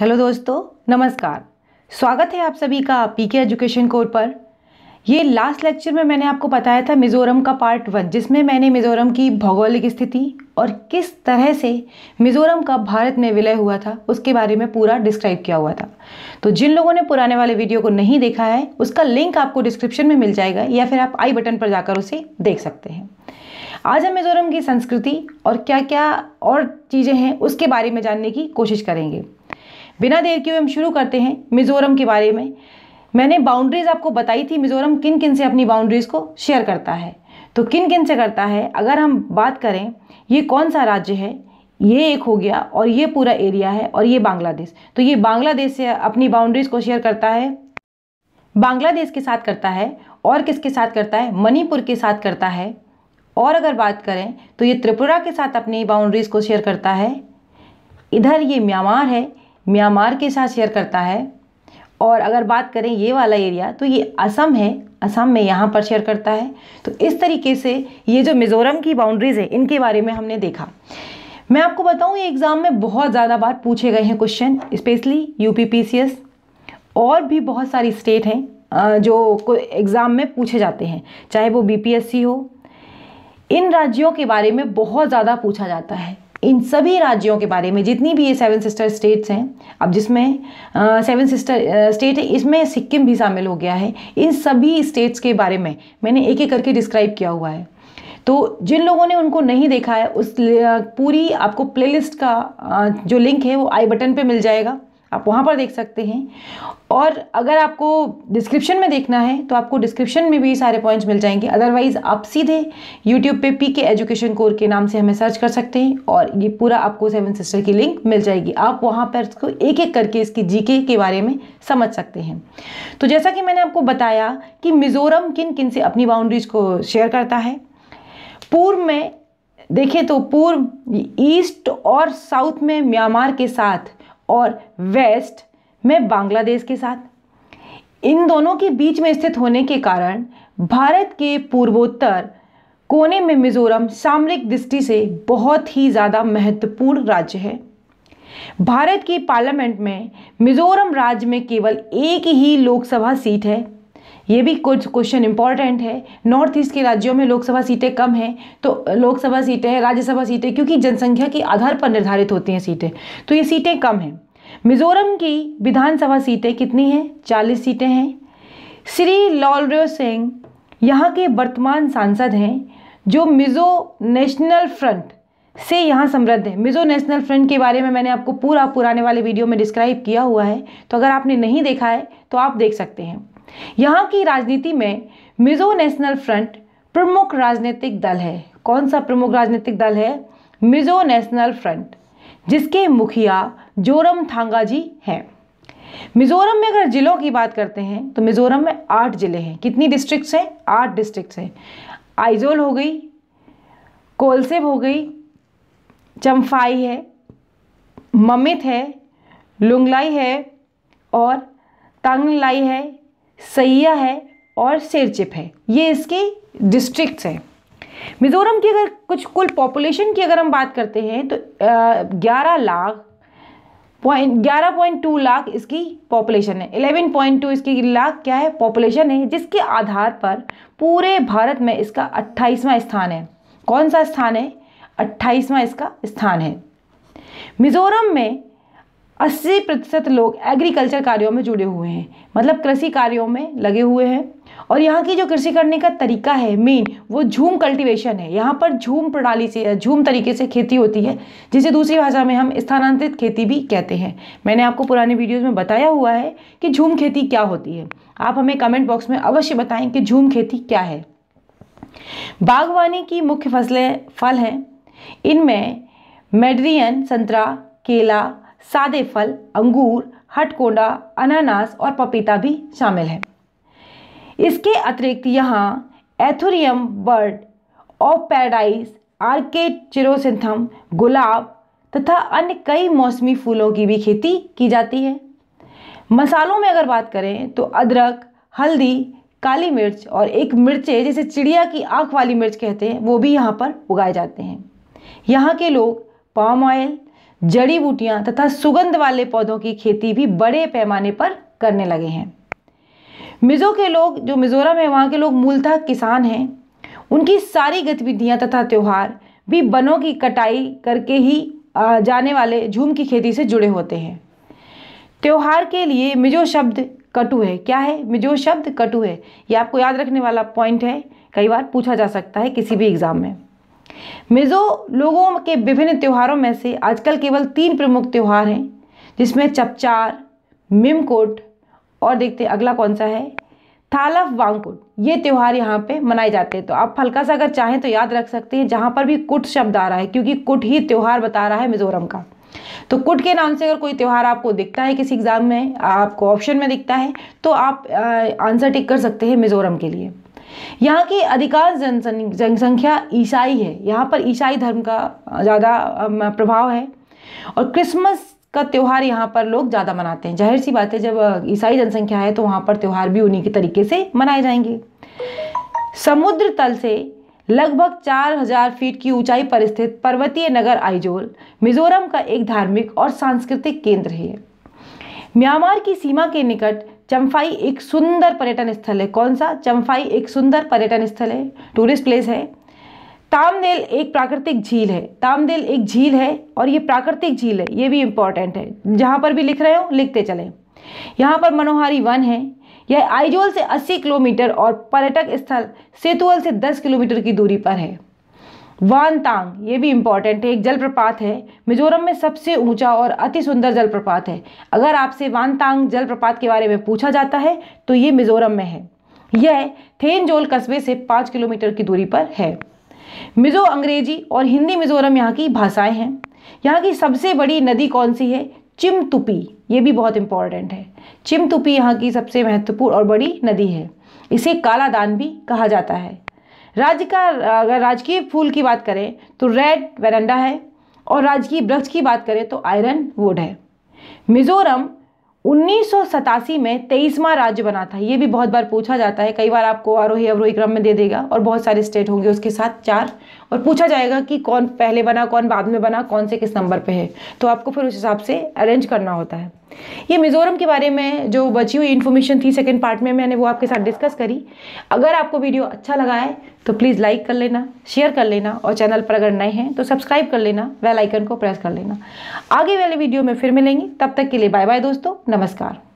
hello दोस्तों नमस्कार स्वागत है आप सभी का पीके एजुकेशन कोर पर ये लास्ट लेक्चर में मैंने आपको बताया था मिज़ोरम का पार्ट वन जिसमें मैंने मिज़ोरम की भौगोलिक स्थिति और किस तरह से मिज़ोरम का भारत में विलय हुआ था उसके बारे में पूरा डिस्क्राइब किया हुआ था तो जिन लोगों ने पुराने वाले वीडियो को नहीं देखा है उसका लिंक आपको डिस्क्रिप्शन में मिल जाएगा या फिर आप आई बटन पर जाकर उसे देख सकते हैं आज हम मिज़ोरम की संस्कृति और क्या क्या और चीज़ें हैं उसके बारे में जानने की कोशिश करेंगे बिना देर के हुए हम शुरू करते हैं मिज़ोरम के बारे में मैंने बाउंड्रीज़ आपको बताई थी मिज़ोरम किन किन से अपनी बाउंड्रीज़ को शेयर करता है तो किन किन से करता है अगर हम बात करें ये कौन सा राज्य है ये एक हो गया और ये पूरा एरिया है और ये बांग्लादेश तो ये बांग्लादेश से अपनी बाउंड्रीज़ को शेयर करता है बांग्लादेश के साथ करता है और किसके साथ करता है मणिपुर के साथ करता है और अगर बात करें तो ये त्रिपुरा के साथ अपनी बाउंड्रीज़ को शेयर करता है इधर ये म्यांमार है म्यांमार के साथ शेयर करता है और अगर बात करें ये वाला एरिया तो ये असम है असम में यहाँ पर शेयर करता है तो इस तरीके से ये जो मिज़ोरम की बाउंड्रीज़ है इनके बारे में हमने देखा मैं आपको बताऊँ ये एग्ज़ाम में बहुत ज़्यादा बार पूछे गए हैं क्वेश्चन स्पेशली यू और भी बहुत सारी स्टेट हैं जो एग्ज़ाम में पूछे जाते हैं चाहे वो बी हो इन राज्यों के बारे में बहुत ज़्यादा पूछा जाता है इन सभी राज्यों के बारे में जितनी भी ये सेवन सिस्टर स्टेट्स हैं अब जिसमें सेवन सिस्टर स्टेट है इसमें सिक्किम भी शामिल हो गया है इन सभी स्टेट्स के बारे में मैंने एक एक करके डिस्क्राइब किया हुआ है तो जिन लोगों ने उनको नहीं देखा है उस पूरी आपको प्लेलिस्ट का जो लिंक है वो आई बटन पे मिल जाएगा आप वहाँ पर देख सकते हैं और अगर आपको डिस्क्रिप्शन में देखना है तो आपको डिस्क्रिप्शन में भी सारे पॉइंट्स मिल जाएंगे अदरवाइज़ आप सीधे यूट्यूब पे पी के एजुकेशन कोर के नाम से हमें सर्च कर सकते हैं और ये पूरा आपको सेवन सिस्टर की लिंक मिल जाएगी आप वहाँ पर इसको एक एक करके इसकी जीके के बारे में समझ सकते हैं तो जैसा कि मैंने आपको बताया कि मिज़ोरम किन किन से अपनी बाउंड्रीज को शेयर करता है पूर्व में देखें तो पूर्व ईस्ट और साउथ में म्यांमार के साथ और वेस्ट में बांग्लादेश के साथ इन दोनों के बीच में स्थित होने के कारण भारत के पूर्वोत्तर कोने में मिजोरम सामरिक दृष्टि से बहुत ही ज़्यादा महत्वपूर्ण राज्य है भारत की पार्लियामेंट में मिजोरम राज्य में केवल एक ही लोकसभा सीट है ये भी कुछ क्वेश्चन इंपॉर्टेंट है नॉर्थ ईस्ट के राज्यों में लोकसभा सीटें कम हैं तो लोकसभा सीटें हैं राज्यसभा सीटें क्योंकि जनसंख्या के आधार पर निर्धारित होती हैं सीटें तो ये सीटें कम हैं मिजोरम की विधानसभा सीटें कितनी हैं चालीस सीटें हैं श्री लॉलरियो सिंह यहाँ के वर्तमान सांसद हैं जो मिज़ो नेशनल फ्रंट से यहाँ समृद्ध है मिज़ो नेशनल फ्रंट के बारे में मैंने आपको पूरा पुराने वाले वीडियो में डिस्क्राइब किया हुआ है तो अगर आपने नहीं देखा है तो आप देख सकते हैं यहाँ की राजनीति में मिजो नेशनल फ्रंट प्रमुख राजनीतिक दल है कौन सा प्रमुख राजनीतिक दल है मिजो नेशनल फ्रंट जिसके मुखिया जोरम थांगा जी हैं मिज़ोरम में अगर ज़िलों की बात करते हैं तो मिज़ोरम में आठ ज़िले हैं कितनी डिस्ट्रिक्ट्स हैं आठ डिस्ट्रिक्ट्स हैं आइजोल हो गई कोलसेब हो गई चम्फाई है ममित है लुंगलाई है और तंगलाई है सैया है और सिरचिप है ये इसकी डिस्ट्रिक्ट है मिज़ोरम की अगर कुछ कुल पॉपुलेशन की अगर हम बात करते हैं तो ग्यारह लाख पॉइंट ग्यारह पॉइंट टू लाख इसकी पॉपुलेशन है इलेवन पॉइंट टू इसकी लाख क्या है पॉपुलेशन है जिसके आधार पर पूरे भारत में इसका अट्ठाईसवां स्थान है कौन सा स्थान है अट्ठाईसवां इसका स्थान है मिज़ोरम में अस्सी प्रतिशत लोग एग्रीकल्चर कार्यों में जुड़े हुए हैं मतलब कृषि कार्यों में लगे हुए हैं और यहाँ की जो कृषि करने का तरीका है मेन वो झूम कल्टीवेशन है यहाँ पर झूम प्रणाली से झूम तरीके से खेती होती है जिसे दूसरी भाषा में हम स्थानांतरित खेती भी कहते हैं मैंने आपको पुराने वीडियोज़ में बताया हुआ है कि झूम खेती क्या होती है आप हमें कमेंट बॉक्स में अवश्य बताएं कि झूम खेती क्या है बागवानी की मुख्य फसलें फल हैं इनमें मेडरियन संतरा केला सादे फल अंगूर हटकोंडा अनानास और पपीता भी शामिल है इसके अतिरिक्त यहाँ anthurium bird of paradise orchid chrysanthemum गुलाब तथा अन्य कई मौसमी फूलों की भी खेती की जाती है मसालों में अगर बात करें तो अदरक हल्दी काली मिर्च और एक मिर्चे जिसे चिड़िया की आँख वाली मिर्च कहते हैं वो भी यहाँ पर उगाए जाते हैं यहाँ के लोग पाम ऑयल जड़ी बूटियां तथा सुगंध वाले पौधों की खेती भी बड़े पैमाने पर करने लगे हैं मिज़ो के लोग जो मिज़ोरम है वहाँ के लोग मूलतः किसान हैं उनकी सारी गतिविधियाँ तथा त्यौहार भी वनों की कटाई करके ही जाने वाले झूम की खेती से जुड़े होते हैं त्यौहार के लिए मिजो शब्द कटु है क्या है मिजो शब्द कटु है ये आपको याद रखने वाला पॉइंट है कई बार पूछा जा सकता है किसी भी एग्ज़ाम में मिज़ो लोगों के विभिन्न त्योहारों में से आजकल केवल तीन प्रमुख त्यौहार हैं जिसमें चपचार मिमकोट और देखते हैं अगला कौन सा है थालफ वांगकुट ये त्यौहार यहाँ पे मनाए जाते हैं तो आप हल्का सा अगर चाहें तो याद रख सकते हैं जहाँ पर भी कुट शब्द आ रहा है क्योंकि कुट ही त्यौहार बता रहा है मिजोरम का तो कुट के नाम से अगर कोई त्यौहार आपको दिखता है किसी एग्ज़ाम में आपको ऑप्शन में दिखता है तो आप आ, आंसर टिक कर सकते हैं मिजोरम के लिए यहाँ की अधिकांश जनसंख्या ईसाई है यहाँ पर ईसाई धर्म का ज़्यादा प्रभाव है और क्रिसमस का त्यौहार यहाँ पर लोग ज़्यादा मनाते हैं जाहिर सी बात है जब ईसाई जनसंख्या है तो वहाँ पर त्यौहार भी उन्हीं के तरीके से मनाए जाएंगे समुद्र तल से लगभग 4000 फीट की ऊंचाई पर स्थित पर्वतीय नगर आइजोल मिजोरम का एक धार्मिक और सांस्कृतिक केंद्र है म्यांमार की सीमा के निकट चम्फाई एक सुंदर पर्यटन स्थल है कौन सा चम्फाई एक सुंदर पर्यटन स्थल है टूरिस्ट प्लेस है तामदेल एक प्राकृतिक झील है तामदेल एक झील है और ये प्राकृतिक झील है ये भी इम्पॉर्टेंट है जहाँ पर भी लिख रहे हो लिखते चले यहाँ पर मनोहारी वन है यह आइजोल से 80 किलोमीटर और पर्यटक स्थल सेतुअल से 10 किलोमीटर की दूरी पर है वानतांग ये भी इम्पॉर्टेंट है एक जलप्रपात है मिजोरम में सबसे ऊंचा और अति सुंदर जलप्रपात है अगर आपसे वानतांग जलप्रपात के बारे में पूछा जाता है तो ये मिजोरम में है यह थेनजोल कस्बे से पाँच किलोमीटर की दूरी पर है मिजो अंग्रेजी और हिंदी मिजोरम यहाँ की भाषाएं हैं यहाँ की सबसे बड़ी नदी कौन सी है चिमतुपी ये भी बहुत इंपॉर्टेंट है चिमतुपी यहाँ की सबसे महत्वपूर्ण और बड़ी नदी है इसे कालादान भी कहा जाता है राज्य का अगर राजकीय फूल की बात करें तो रेड वेरंडा है और राजकीय वृक्ष की बात करें तो आयरन वुड है मिज़ोरम उन्नीस में तेईसवा राज्य बना था ये भी बहुत बार पूछा जाता है कई बार आपको आरोही अवरोही क्रम में दे देगा और बहुत सारे स्टेट होंगे उसके साथ चार और पूछा जाएगा कि कौन पहले बना कौन बाद में बना कौन से किस नंबर पे है तो आपको फिर उस हिसाब से अरेंज करना होता है ये मिज़ोरम के बारे में जो बची हुई इन्फॉर्मेशन थी सेकेंड पार्ट में मैंने वो आपके साथ डिस्कस करी अगर आपको वीडियो अच्छा लगा है तो प्लीज़ लाइक कर लेना शेयर कर लेना और चैनल पर अगर नए हैं तो सब्सक्राइब कर लेना वेल आइकन को प्रेस कर लेना आगे वाले वीडियो में फिर मिलेंगे तब तक के लिए बाय बाय दोस्तों नमस्कार